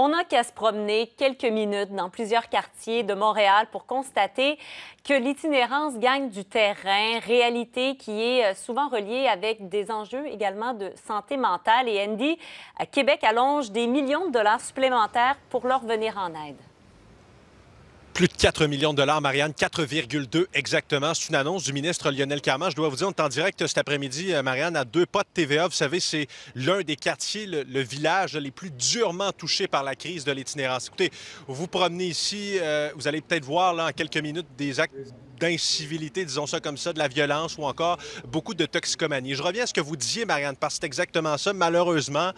On n'a qu'à se promener quelques minutes dans plusieurs quartiers de Montréal pour constater que l'itinérance gagne du terrain, réalité qui est euh, souvent reliée avec des enjeux également de santé mentale. Et Andy, Québec allonge des millions de dollars supplémentaires pour leur venir en aide. Plus de 4 millions de dollars, Marianne, 4,2 exactement. C'est une annonce du ministre Lionel Carman. Je dois vous dire, on est en direct cet après-midi, euh, Marianne, à deux pas de TVA. Vous savez, c'est l'un des quartiers, le, village les plus durement touchés par la crise de l'itinérance. Écoutez, vous promenez ici, euh, vous allez peut-être voir là, en quelques minutes des actes d'incivilité, disons ça comme ça, de la violence ou encore beaucoup de toxicomanie. Je reviens à ce que vous disiez, Marianne, parce que c'est exactement ça. Malheureusement,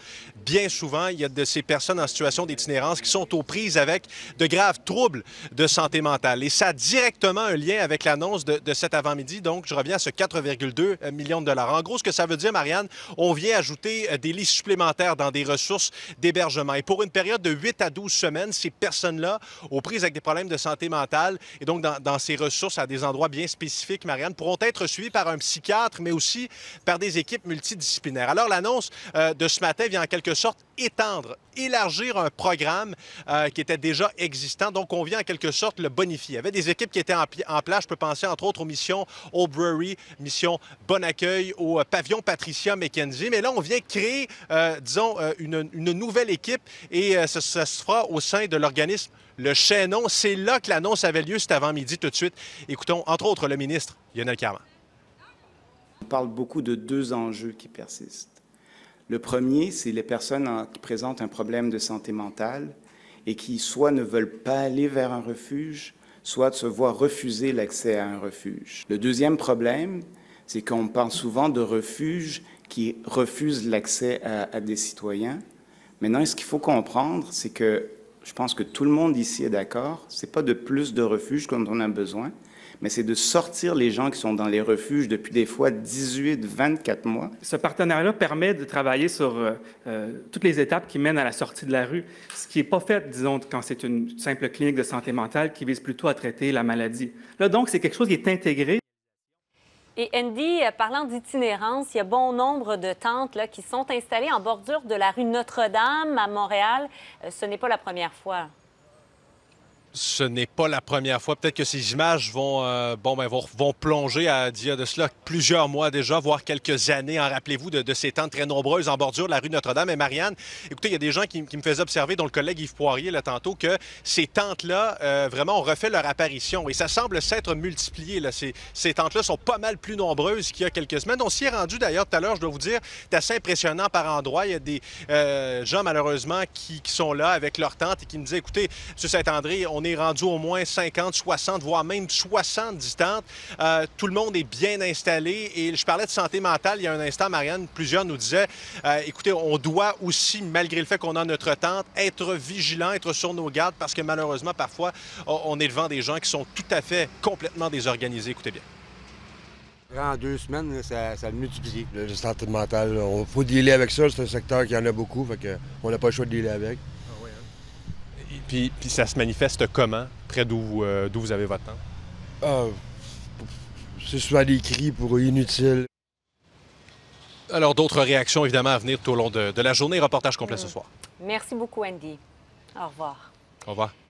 bien souvent, il y a de ces personnes en situation d'itinérance qui sont aux prises avec de graves troubles de santé mentale. Et ça a directement un lien avec l'annonce de, cet avant-midi. Donc, je reviens à ce 4,2 euh, millions de dollars. En gros, ce que ça veut dire, Marianne, on vient ajouter euh, des lits supplémentaires dans des ressources d'hébergement. Et pour une période de 8 à 12 semaines, ces personnes-là, aux prises avec des problèmes de santé mentale et donc dans, dans ces ressources à des endroits bien spécifiques, Marianne, pourront être suivis par un psychiatre, mais aussi par des équipes multidisciplinaires. Alors, l'annonce euh, de ce matin vient en quelque sorte étendre, élargir un programme euh, qui était déjà existant. Donc, on vient en quelque sorte le bonifier. Il y avait des équipes qui étaient en, place. Je peux penser, entre autres, aux missions Aubrey, mission Bon Accueil, au euh, pavillon Patricia McKenzie. Mais là, on vient créer, disons, une, nouvelle équipe et ça, se fera au sein de l'organisme Le Chaînon. C'est là que l'annonce avait lieu cet avant-midi tout de suite entre autres, le ministre Lionel Carman. On parle beaucoup de deux enjeux qui persistent. Le premier, c'est les personnes qui présentent un problème de santé mentale et qui soit ne veulent pas aller vers un refuge, soit se voient refuser l'accès à un refuge. Le deuxième problème, c'est qu'on parle souvent de refuges qui refusent l'accès à, des citoyens. Maintenant, ce qu'il faut comprendre, c'est que je pense que tout le monde ici est d'accord, c'est pas de plus de refuges dont on a besoin, mais c'est de sortir les gens qui sont dans les refuges depuis des fois 18, 24 mois. Ce partenariat là permet de travailler sur euh, euh, toutes les étapes qui mènent à la sortie de la rue, ce qui n'est pas fait, disons, quand c'est une simple clinique de santé mentale qui vise plutôt à traiter la maladie. Là, donc, c'est quelque chose qui est intégré. Et Andy, euh, parlant d'itinérance, il y a bon nombre de tentes qui sont installées en bordure de la rue Notre-Dame à Montréal. Ce n'est pas la première fois ce n'est pas la première fois. Peut-être que ces images vont, euh, bon, ben, vont, plonger à dire de cela plusieurs mois déjà, voire quelques années. En rappelez-vous de, ces tentes très nombreuses en bordure de la rue Notre-Dame et Marianne. Écoutez, il y a des gens qui, me faisaient observer, dont le collègue Yves Poirier là tantôt, que ces tentes-là, euh, vraiment, ont refait leur apparition. Et ça semble s'être multiplié. Là. Ces, tentes-là sont pas mal plus nombreuses qu'il y a quelques semaines. On s'y est rendu d'ailleurs tout à l'heure, je dois vous dire, c'est assez impressionnant par endroits. Il y a des euh, gens, malheureusement, qui, sont là avec leurs tentes et qui me disent, écoutez, M. Saint-André, on on est rendu au moins 50, 60, voire même 70 tentes. Euh, tout le monde est bien installé. Et je parlais de santé mentale il y a un instant, Marianne. Plusieurs nous disaient, euh, écoutez, on doit aussi, malgré le fait qu'on a notre tente, être vigilant, être sur nos gardes, parce que malheureusement, parfois, on est devant des gens qui sont tout à fait complètement désorganisés. Écoutez bien. En deux semaines, ça, ça, a multiplié. La santé mentale, il faut dealer avec ça. C'est un secteur qui en a beaucoup, fait on n'a pas le choix de dealer avec. Puis, puis ça se manifeste comment, près d'où vous euh, avez votre temps? Euh, ah, c'est soit des pour inutile. Alors, d'autres réactions, évidemment, à venir tout au long de, la journée. Reportage complet ce mm. soir. Merci beaucoup, Andy. Au revoir. Au revoir.